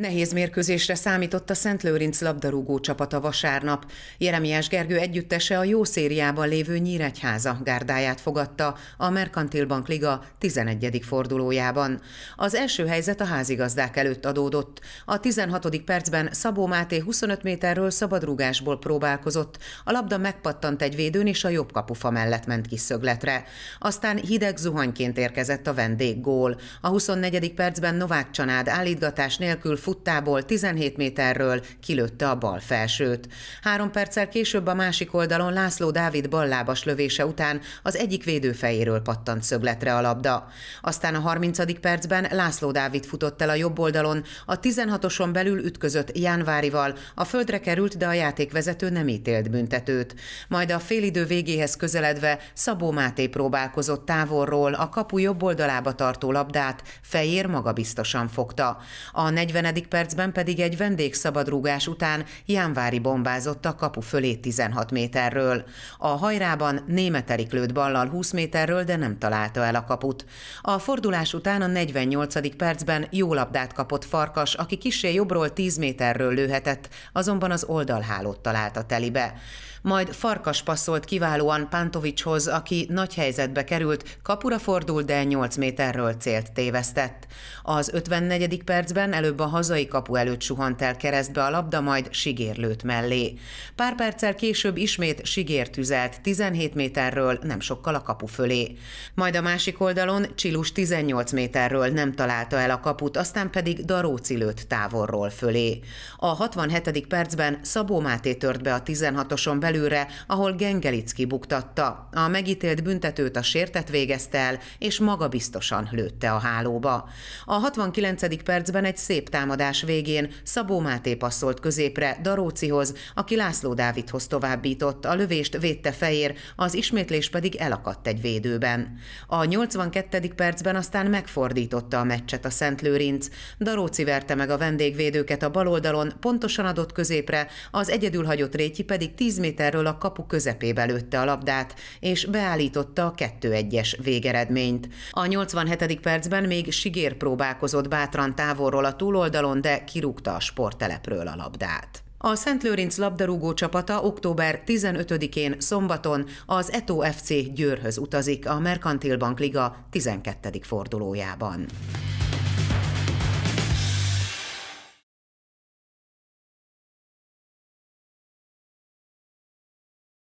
Nehéz mérkőzésre számított a Szent Lőrinc labdarúgó csapata vasárnap. Jeremiás Gergő együttese a jó szériában lévő Nyíregyháza gárdáját fogadta a Merkantil Bank Liga 11. fordulójában. Az első helyzet a házigazdák előtt adódott. A 16. percben Szabó Máté 25 méterről szabadrugásból próbálkozott, a labda megpattant egy védőn és a jobb kapufa mellett ment ki szögletre. Aztán hideg zuhanyként érkezett a vendéggól. A 24. percben Novák Csanád állítgatás nélkül futtából 17 méterről kilőtte a bal felsőt. Három perccel később a másik oldalon László Dávid ballábas lövése után az egyik védő fejéről pattant szögletre a labda. Aztán a 30. percben László Dávid futott el a jobb oldalon, a 16-oson belül ütközött Jánvárival, a földre került, de a játékvezető nem ítélt büntetőt. Majd a félidő végéhez közeledve Szabó Máté próbálkozott távolról a kapu jobb oldalába tartó labdát, fejér magabiztosan fogta. A 40 percben pedig egy vendégszabadrúgás után Jánvári bombázott a kapu fölé 16 méterről. A hajrában német lőtt ballal 20 méterről, de nem találta el a kaput. A fordulás után a 48. percben jó labdát kapott Farkas, aki kisé jobbról 10 méterről lőhetett, azonban az oldalhálót találta telibe. Majd Farkas passzolt kiválóan Pántovicshoz, aki nagy helyzetbe került, kapura fordult, de 8 méterről célt tévesztett. Az 54. percben előbb a hazai kapu előtt suhant el keresztbe a labda, majd sigérlőt mellé. Pár perccel később ismét sigér tüzelt 17 méterről, nem sokkal a kapu fölé. Majd a másik oldalon Csilus 18 méterről nem találta el a kaput, aztán pedig Daróci lőtt távolról fölé. A 67. percben Szabó Máté tört be a 16-oson belőre, ahol Gengelicki buktatta. A megítélt büntetőt a sértet végezte el, és magabiztosan lőtte a hálóba. A 69. percben egy szép támadás támadás végén Szabó Máté passzolt középre Darócihoz, aki László Dávidhoz továbbított, a lövést védte fejér, az ismétlés pedig elakadt egy védőben. A 82. percben aztán megfordította a meccset a Szent Lőrinc. Daróci verte meg a vendégvédőket a baloldalon, pontosan adott középre, az egyedül hagyott Rétyi pedig 10 méterről a kapu közepébe lőtte a labdát, és beállította a 2-1-es végeredményt. A 87. percben még Sigér próbálkozott bátran távolról a túloldalon, oldalon, de kirúgta a sporttelepről a labdát. A Szent Lőrinc labdarúgó csapata október 15-én szombaton az ETO FC Győrhöz utazik a Mercantil Bank Liga 12. fordulójában.